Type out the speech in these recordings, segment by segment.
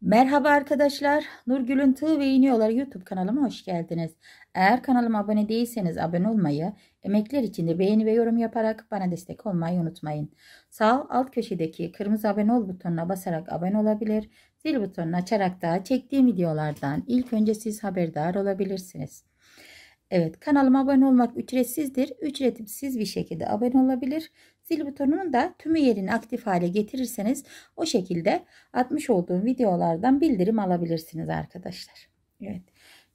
Merhaba arkadaşlar. Nurgül'ün Tığ ve İniyorlar YouTube kanalıma hoş geldiniz. Eğer kanalıma abone değilseniz abone olmayı, emekler için de beğeni ve yorum yaparak bana destek olmayı unutmayın. Sağ alt köşedeki kırmızı abone ol butonuna basarak abone olabilir, zil butonunu açarak da çektiğim videolardan ilk önce siz haberdar olabilirsiniz. Evet kanalıma abone olmak ücretsizdir. Ücretsiz bir şekilde abone olabilir. Zil butonunun da tümü yerini aktif hale getirirseniz o şekilde atmış olduğum videolardan bildirim alabilirsiniz arkadaşlar. Evet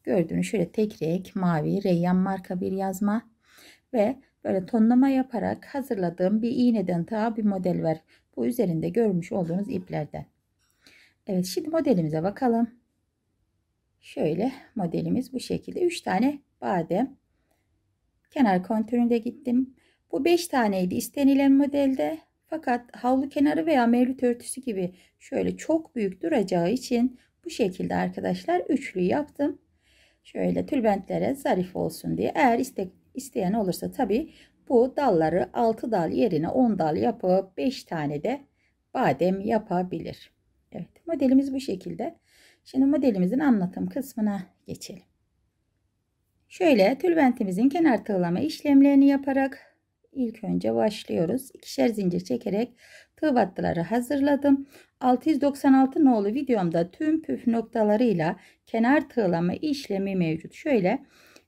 gördüğünüz şöyle tek renk mavi reyyan marka bir yazma ve böyle tonlama yaparak hazırladığım bir iğneden ta bir model var. Bu üzerinde görmüş olduğunuz iplerden. Evet şimdi modelimize bakalım. Şöyle modelimiz bu şekilde 3 tane badem. Kenar kontüründe gittim. Bu 5 taneydi istenilen modelde. Fakat havlu kenarı veya mevlüt örtüsü gibi şöyle çok büyük duracağı için bu şekilde arkadaşlar üçlü yaptım. Şöyle tülbentlere zarif olsun diye. Eğer iste, isteyen olursa tabi bu dalları 6 dal yerine 10 dal yapıp 5 tane de badem yapabilir. Evet modelimiz bu şekilde. Şimdi modelimizin anlatım kısmına geçelim. Şöyle tülbentimizin kenar tığlama işlemlerini yaparak ilk önce başlıyoruz. İkişer zincir çekerek tığ battıları hazırladım. 696 nolu videomda tüm püf noktalarıyla kenar tığlama işlemi mevcut. Şöyle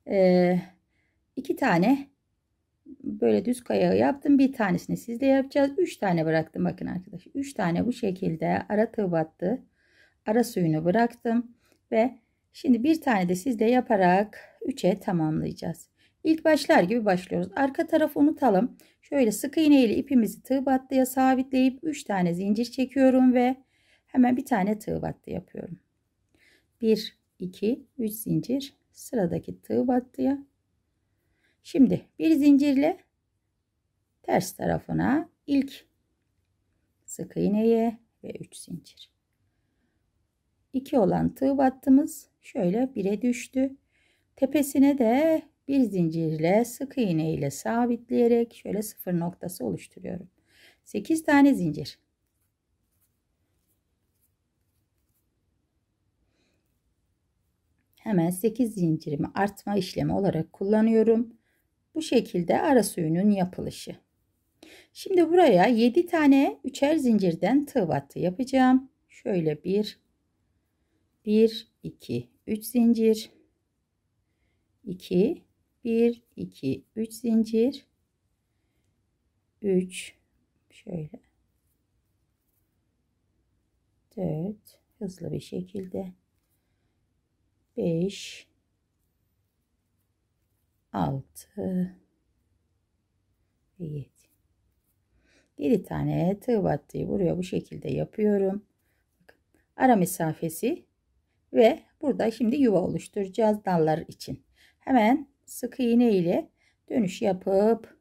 e, iki tane böyle düz kaya yaptım. Bir tanesini sizde yapacağız. Üç tane bıraktım bakın arkadaşlar. üç tane bu şekilde ara tığ battı. Ara suyunu bıraktım ve Şimdi bir tane de sizde yaparak 3'e tamamlayacağız. İlk başlar gibi başlıyoruz. Arka tarafı unutalım. Şöyle sık iğne ile ipimizi tığ battıya sabitleyip 3 tane zincir çekiyorum ve hemen bir tane tığ battı yapıyorum. 1 2 3 zincir sıradaki tığ battıya. Şimdi bir zincirle ters tarafına ilk sık iğneye ve 3 zincir. 2 olan tığ battımız şöyle bire düştü. Tepesine de bir zincirle sık iğne ile sabitleyerek şöyle sıfır noktası oluşturuyorum. 8 tane zincir. Hemen 8 zincirimi artma işlemi olarak kullanıyorum. Bu şekilde ara suyunun yapılışı. Şimdi buraya 7 tane üçer zincirden tığ battı yapacağım. Şöyle 1 1 2 3 zincir 2 1 2 3 zincir 3 şöyle 4 hızlı bir şekilde 5 6 7 7 tane tığ battığı buraya bu şekilde yapıyorum ara mesafesi ve Burada şimdi yuva oluşturacağız dallar için. Hemen sık iğne ile dönüş yapıp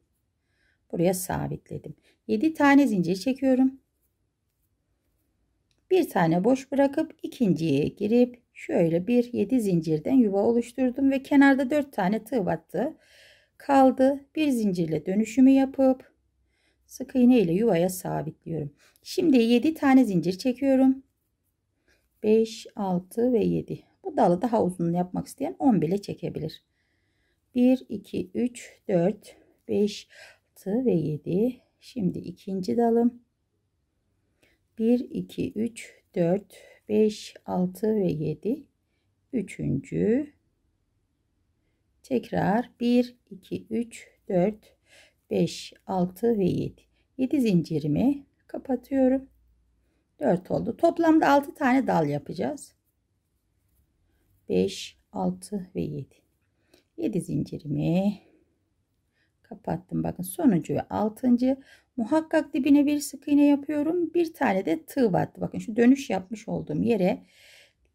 buraya sabitledim. 7 tane zincir çekiyorum. Bir tane boş bırakıp ikinciye girip şöyle bir 7 zincirden yuva oluşturdum ve kenarda 4 tane tığ battı. Kaldı. Bir zincirle dönüşümü yapıp sık iğne ile yuvaya sabitliyorum. Şimdi 7 tane zincir çekiyorum. 5, 6 ve 7. Bu dalı daha uzun yapmak isteyen 10 bile çekebilir. 1, 2, 3, 4, 5, 6 ve 7. Şimdi ikinci dalım. 1, 2, 3, 4, 5, 6 ve 7. Üçüncü. Tekrar 1, 2, 3, 4, 5, 6 ve 7. 7 zincirimi kapatıyorum. 4 oldu. Toplamda 6 tane dal yapacağız. 5, 6 ve 7. 7 zincirimi kapattım. Bakın sonuncu ve 6. Muhakkak dibine bir sık iğne yapıyorum. Bir tane de tığ battı. Bakın şu dönüş yapmış olduğum yere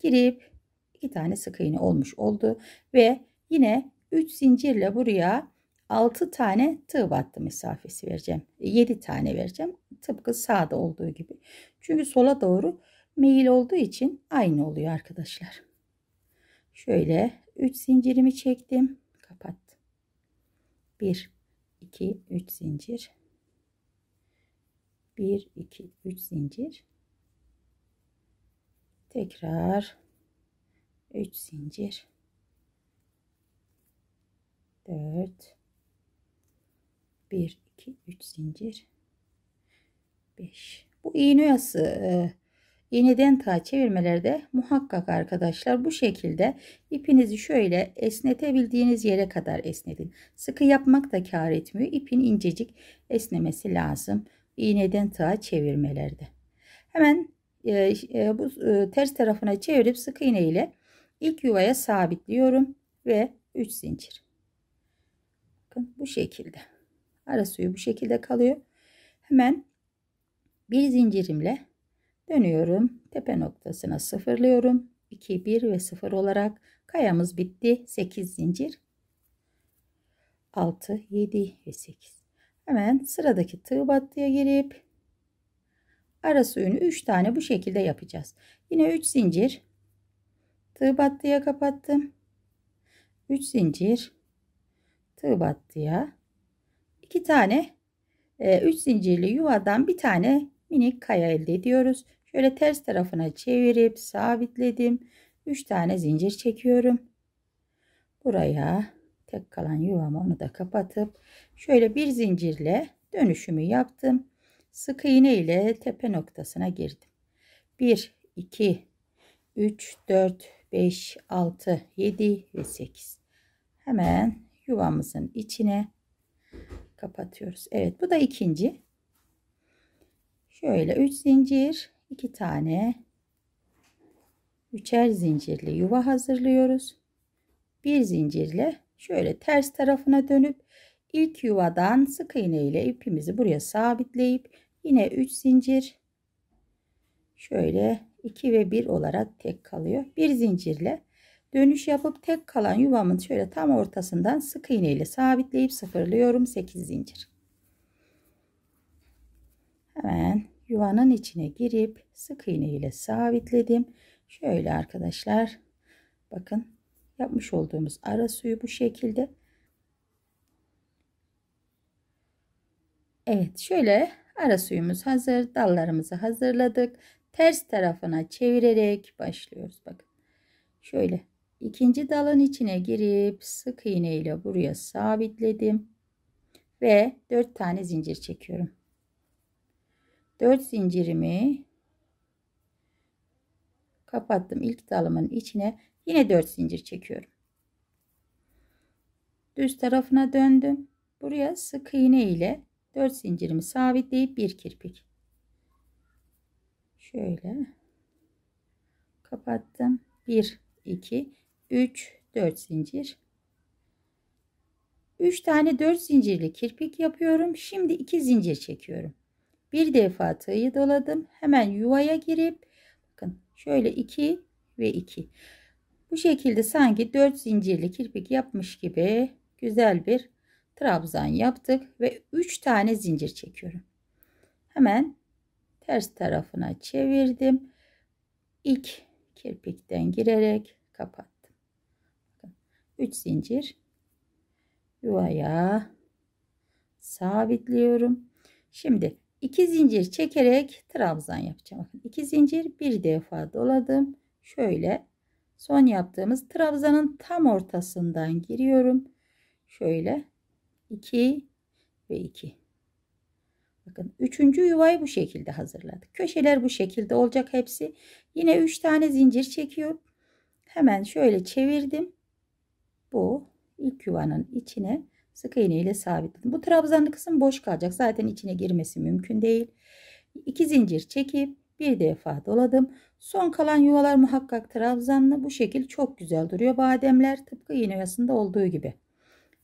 girip iki tane sık iğne olmuş oldu. Ve yine 3 zincirle buraya 6 tane tığ battı mesafesi vereceğim. 7 e, tane vereceğim. Tıpkı sağda olduğu gibi. Çünkü sola doğru meyil olduğu için aynı oluyor arkadaşlar. Şöyle 3 zincirimi çektim. Kapattım. 1 2 3 zincir. 1 2 3 zincir. Tekrar 3 zincir. 4 1 2 3 zincir. 5 bu iğne oyası e, Yeniden tığ çevirmelerde muhakkak arkadaşlar bu şekilde ipinizi şöyle esnetebildiğiniz yere kadar esnetin. Sıkı yapmak da kar etmiyor. İpin incecik esnemesi lazım. İğneden tığa çevirmelerde. Hemen e, e, bu e, ters tarafına çevirip sık iğne ile ilk yuvaya sabitliyorum ve 3 zincir. Bakın bu şekilde. Ara suyu bu şekilde kalıyor. Hemen bir zincirimle Dönüyorum. Tepe noktasına sıfırlıyorum. 2, 1 ve 0 olarak kayamız bitti. 8 zincir. 6, 7 ve 8. Hemen sıradaki tığ battıya girip arası önü 3 tane bu şekilde yapacağız. Yine 3 zincir. Tığ battıya kapattım. 3 zincir. Tığ battıya. 2 tane 3 e, zincirli yuvadan bir tane minik kaya elde ediyoruz. Şöyle ters tarafına çevirip sabitledim. 3 tane zincir çekiyorum. Buraya tek kalan yuvamı onu da kapatıp şöyle bir zincirle dönüşümü yaptım. Sık iğne ile tepe noktasına girdim. 1 2 3 4 5 6 7 ve 8. Hemen yuvamızın içine kapatıyoruz. Evet bu da ikinci. Şöyle 3 zincir iki tane üçer zincirli yuva hazırlıyoruz. Bir zincirle şöyle ters tarafına dönüp ilk yuvadan sık iğne ile ipimizi buraya sabitleyip yine 3 zincir şöyle 2 ve 1 olarak tek kalıyor. Bir zincirle dönüş yapıp tek kalan yuvamın şöyle tam ortasından sık iğne ile sabitleyip sıfırlıyorum 8 zincir. Hemen yuvanın içine girip sık iğne ile sabitledim. Şöyle arkadaşlar bakın yapmış olduğumuz ara suyu bu şekilde. Evet şöyle ara suyumuz hazır. Dallarımızı hazırladık. Ters tarafına çevirerek başlıyoruz. Bakın şöyle ikinci dalın içine girip sık iğne ile buraya sabitledim. Ve 4 tane zincir çekiyorum. 4 zincirimi kapattım ilk dalımın içine yine 4 zincir çekiyorum düz tarafına döndüm buraya sık iğne ile 4 zincirimi sabitleyip bir kirpik şöyle kapattım 1 2 3 4 zincir 3 tane 4 zincirli kirpik yapıyorum şimdi 2 zincir çekiyorum bir defa tığı doladım. Hemen yuvaya girip bakın şöyle 2 ve 2. Bu şekilde sanki 4 zincirli kirpik yapmış gibi güzel bir trabzan yaptık ve 3 tane zincir çekiyorum. Hemen ters tarafına çevirdim. İlk kirpikten girerek kapattım. 3 zincir yuvaya sabitliyorum. Şimdi 2 zincir çekerek trabzan yapacağım. Bakın 2 zincir bir defa doladım. Şöyle son yaptığımız trabzanın tam ortasından giriyorum. Şöyle 2 ve 2. Bakın 3. yuvayı bu şekilde hazırladık. Köşeler bu şekilde olacak hepsi. Yine 3 tane zincir çekiyorum. Hemen şöyle çevirdim. Bu ilk yuvanın içine sık iğne ile sabitledim. Bu trabzanlı kısım boş kalacak. Zaten içine girmesi mümkün değil. 2 zincir çekip bir defa doladım. Son kalan yuvalar muhakkak trabzanlı. Bu şekil çok güzel duruyor bademler. Tıpkı iğne oyasında olduğu gibi.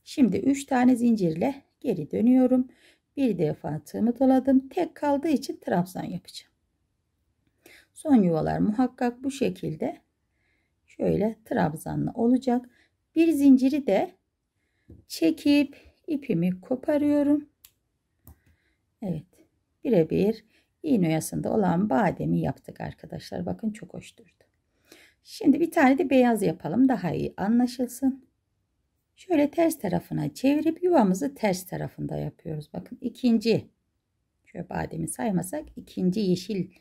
Şimdi 3 tane zincirle geri dönüyorum. Bir defa tığımı doladım. Tek kaldığı için trabzan yapacağım. Son yuvalar muhakkak bu şekilde şöyle trabzanlı olacak. Bir zinciri de çekip ipimi koparıyorum. Evet birebir iğne oyasında olan bademi yaptık arkadaşlar. Bakın çok hoş durdu. Şimdi bir tane de beyaz yapalım daha iyi anlaşılsın. Şöyle ters tarafına çevirip yuvamızı ters tarafında yapıyoruz. Bakın ikinci şöyle bademi saymasak ikinci yeşil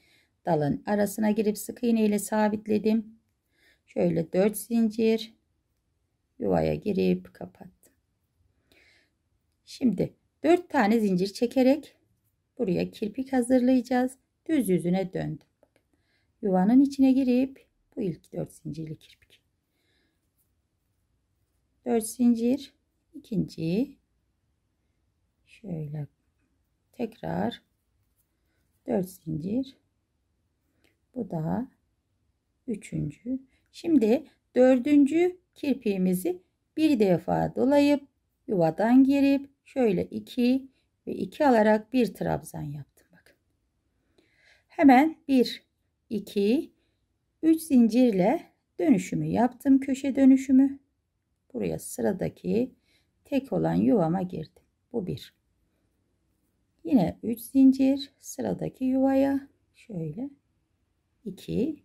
dalın arasına girip sık iğne ile sabitledim. Şöyle 4 zincir yuvaya girip kapattım. Şimdi 4 tane zincir çekerek buraya kirpik hazırlayacağız. Düz yüzüne döndüm. Yuvanın içine girip bu ilk 4 zincirli kirpik. 4 zincir ikinci şöyle tekrar 4 zincir bu da üçüncü şimdi dördüncü kirpiğimizi bir defa dolayıp yuvadan girip Şöyle 2 ve 2 alarak bir trabzan yaptım. Bak, Hemen 1, 2, 3 zincirle dönüşümü yaptım. Köşe dönüşümü. Buraya sıradaki tek olan yuvama girdim. Bu bir. Yine 3 zincir sıradaki yuvaya şöyle 2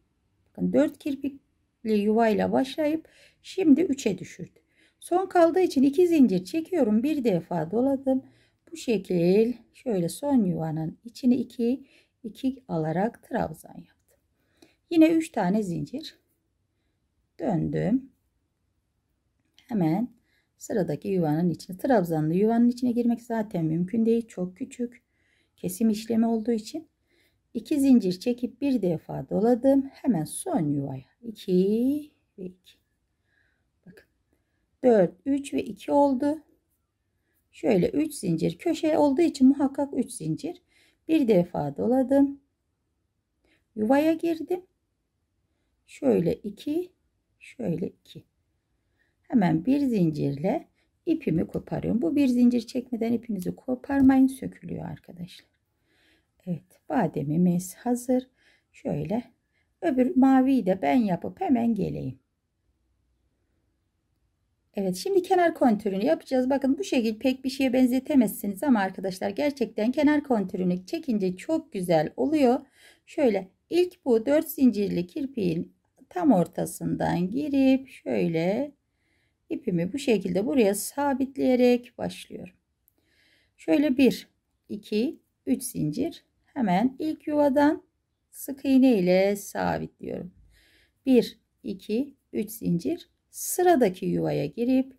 bakın 4 kirpikli yuvayla başlayıp şimdi 3'e düşürdüm. Son kaldığı için iki zincir çekiyorum. Bir defa doladım. Bu şekil şöyle son yuvanın içini iki iki alarak trabzan yaptım. Yine üç tane zincir döndüm. Hemen sıradaki yuvanın içine trabzanlı yuvanın içine girmek zaten mümkün değil. Çok küçük kesim işlemi olduğu için 2 zincir çekip bir defa doladım. Hemen son yuvaya 2 ve 2 4, 3 ve 2 oldu. Şöyle 3 zincir köşe olduğu için muhakkak 3 zincir. Bir defa doladım. Yuvaya girdim. Şöyle 2, şöyle 2. Hemen bir zincirle ipimi koparıyorum. Bu bir zincir çekmeden ipinizi koparmayın sökülüyor arkadaşlar. Evet bademimiz hazır. Şöyle öbür maviyi de ben yapıp hemen geleyim. Evet şimdi kenar kontürünü yapacağız. Bakın bu şekil pek bir şeye benzetemezsiniz ama arkadaşlar gerçekten kenar kontürünü çekince çok güzel oluyor. Şöyle ilk bu 4 zincirli kirpiğin tam ortasından girip şöyle ipimi bu şekilde buraya sabitleyerek başlıyorum. Şöyle 1 2 3 zincir hemen ilk yuvadan sık iğne ile sabitliyorum. 1 2 3 zincir sıradaki yuvaya girip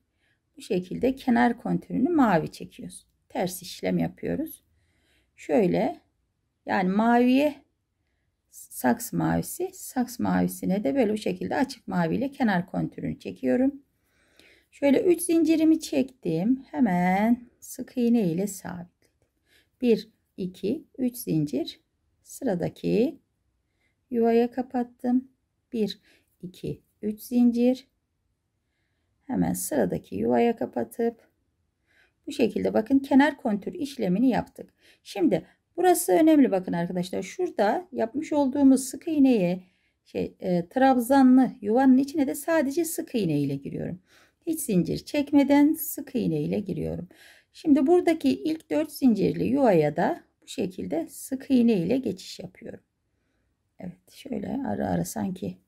bu şekilde kenar kontürünü mavi çekiyoruz. Ters işlem yapıyoruz. Şöyle yani maviye saks mavisi, saks mavisine de böyle bu şekilde açık maviyle kenar kontürünü çekiyorum. Şöyle 3 zincirimi çektim. Hemen sık iğne ile sabitledim. 1 2 3 zincir sıradaki yuvaya kapattım. 1 2 3 zincir Hemen sıradaki yuvaya kapatıp bu şekilde bakın kenar kontür işlemini yaptık. Şimdi burası önemli bakın arkadaşlar. Şurada yapmış olduğumuz sık iğneyi şey, e, trabzanlı yuvanın içine de sadece sık iğne ile giriyorum. Hiç zincir çekmeden sık iğne ile giriyorum. Şimdi buradaki ilk 4 zincirli yuvaya da bu şekilde sık iğne ile geçiş yapıyorum. Evet şöyle ara ara sanki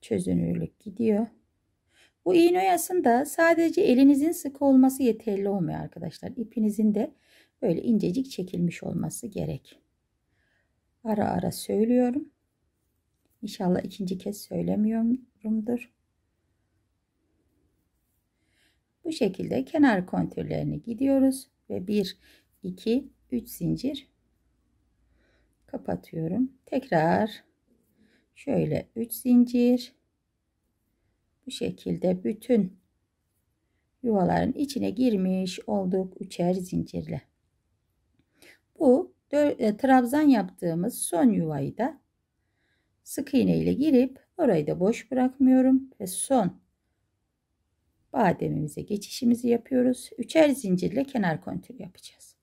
çözünürlük gidiyor. Bu iğne oyasında sadece elinizin sıkı olması yeterli olmuyor arkadaşlar. İpinizin de böyle incecik çekilmiş olması gerek. Ara ara söylüyorum. İnşallah ikinci kez söylemiyorumdur. Bu şekilde kenar kontürlerini gidiyoruz ve 1 2 3 zincir kapatıyorum. Tekrar şöyle 3 zincir bu şekilde bütün yuvaların içine girmiş olduk üçer zincirle. Bu e, trabzan yaptığımız son yuvayı da sık iğne ile girip orayı da boş bırakmıyorum ve son bademimize geçişimizi yapıyoruz. Üçer zincirle kenar kontür yapacağız.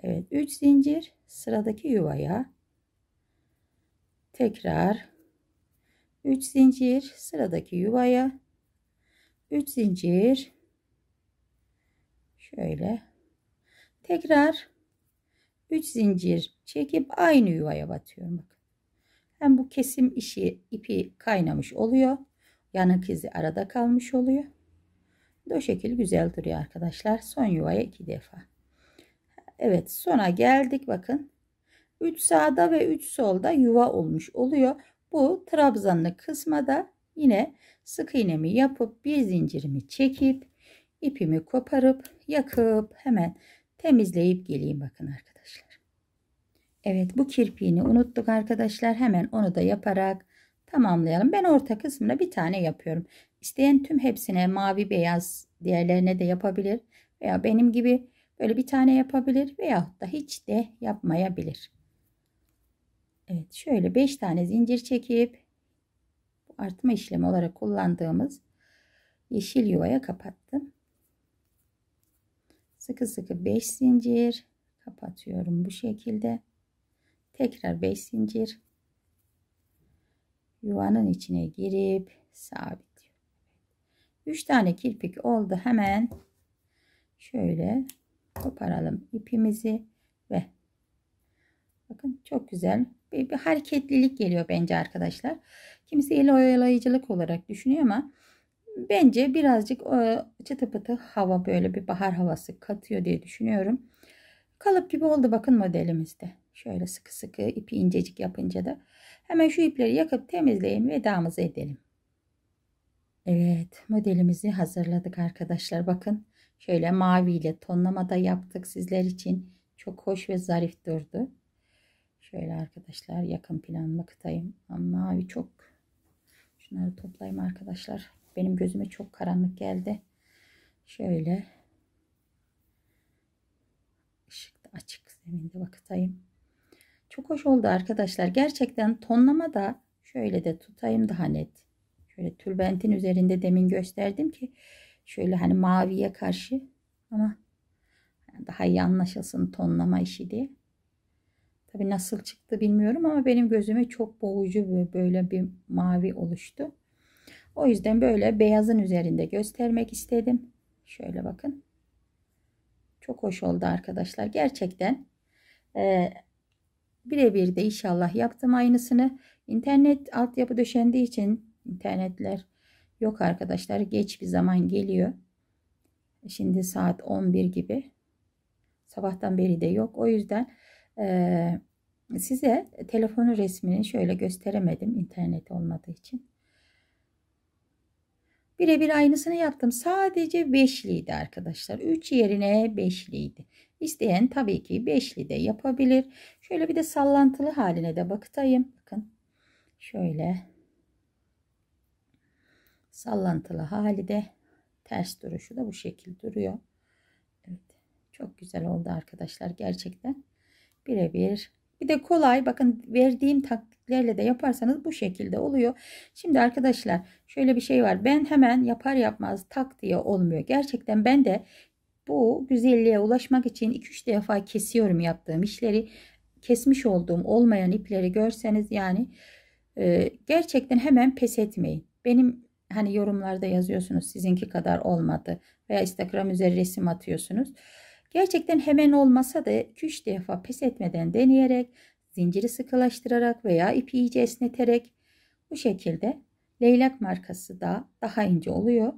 Evet 3 zincir sıradaki yuvaya tekrar 3 zincir sıradaki yuvaya 3 zincir şöyle tekrar 3 zincir çekip aynı yuvaya batıyorum bakın. Hem bu kesim işi ipi kaynamış oluyor. Yanık izi arada kalmış oluyor. O şekil güzel duruyor arkadaşlar. Son yuvaya iki defa. Evet sona geldik bakın. 3 sağda ve 3 solda yuva olmuş oluyor. Bu trabzanlı kısma da yine sık iğnemi yapıp bir zincirimi çekip ipimi koparıp yakıp hemen temizleyip geleyim bakın arkadaşlar. Evet bu kirpiğini unuttuk arkadaşlar. Hemen onu da yaparak tamamlayalım. Ben orta kısmına bir tane yapıyorum. İsteyen tüm hepsine mavi beyaz diğerlerine de yapabilir. Veya benim gibi böyle bir tane yapabilir. Veyahut da hiç de yapmayabilir. Evet şöyle 5 tane zincir çekip artma işlemi olarak kullandığımız yeşil yuvaya kapattım. Sıkı sıkı 5 zincir kapatıyorum bu şekilde. Tekrar 5 zincir yuvanın içine girip sabitliyorum. 3 tane kirpik oldu. Hemen şöyle koparalım ipimizi ve bakın çok güzel bir, bir hareketlilik geliyor bence arkadaşlar. Kimisi el oyalayıcılık olarak düşünüyor ama bence birazcık e, çıtı pıtı hava böyle bir bahar havası katıyor diye düşünüyorum. Kalıp gibi oldu bakın modelimizde. Şöyle sıkı sıkı ipi incecik yapınca da hemen şu ipleri yakıp temizleyelim ve damızı edelim. Evet modelimizi hazırladık arkadaşlar bakın. Şöyle maviyle tonlamada yaptık sizler için. Çok hoş ve zarif durdu. Şöyle arkadaşlar yakın plan bakıtayım. mavi çok. Şunları toplayayım arkadaşlar. Benim gözüme çok karanlık geldi. Şöyle. da açık zeminde bakıtayım. Çok hoş oldu arkadaşlar. Gerçekten tonlama da şöyle de tutayım daha net. Şöyle tülbentin üzerinde demin gösterdim ki şöyle hani maviye karşı ama daha iyi anlaşılsın tonlama işi diye. Tabii nasıl çıktı bilmiyorum ama benim gözüme çok boğucu ve böyle bir mavi oluştu. O yüzden böyle beyazın üzerinde göstermek istedim. Şöyle bakın. Çok hoş oldu arkadaşlar. Gerçekten e, birebir de inşallah yaptım aynısını. İnternet altyapı döşendiği için internetler yok arkadaşlar. Geç bir zaman geliyor. Şimdi saat 11 gibi. Sabahtan beri de yok. O yüzden e, size telefonun resmini şöyle gösteremedim internet olmadığı için. Birebir aynısını yaptım. Sadece beşliydi arkadaşlar. üç yerine beşliydi. İsteyen tabii ki beşli de yapabilir. Şöyle bir de sallantılı haline de bakıtayım. Bakın şöyle sallantılı hali de ters duruşu da bu şekil duruyor. Evet, çok güzel oldu arkadaşlar gerçekten. Birebir bir de kolay bakın verdiğim taktiklerle de yaparsanız bu şekilde oluyor. Şimdi arkadaşlar şöyle bir şey var. Ben hemen yapar yapmaz tak diye olmuyor. Gerçekten ben de bu güzelliğe ulaşmak için 2-3 defa kesiyorum yaptığım işleri. Kesmiş olduğum olmayan ipleri görseniz yani e, gerçekten hemen pes etmeyin. Benim hani yorumlarda yazıyorsunuz sizinki kadar olmadı veya Instagram üzeri resim atıyorsunuz. Gerçekten hemen olmasa da 2-3 defa pes etmeden deneyerek, zinciri sıkılaştırarak veya ipi iyice esneterek bu şekilde leylak markası da daha ince oluyor.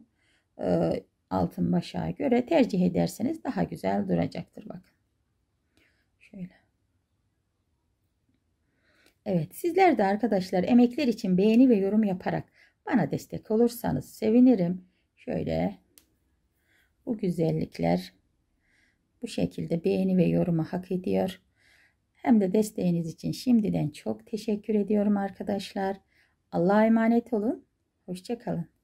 Ee, altın başağa göre tercih ederseniz daha güzel duracaktır bakın. Şöyle. Evet sizler de arkadaşlar emekler için beğeni ve yorum yaparak bana destek olursanız sevinirim. Şöyle bu güzellikler bu şekilde beğeni ve yoruma hak ediyor. Hem de desteğiniz için şimdiden çok teşekkür ediyorum arkadaşlar. Allah'a emanet olun. Hoşçakalın.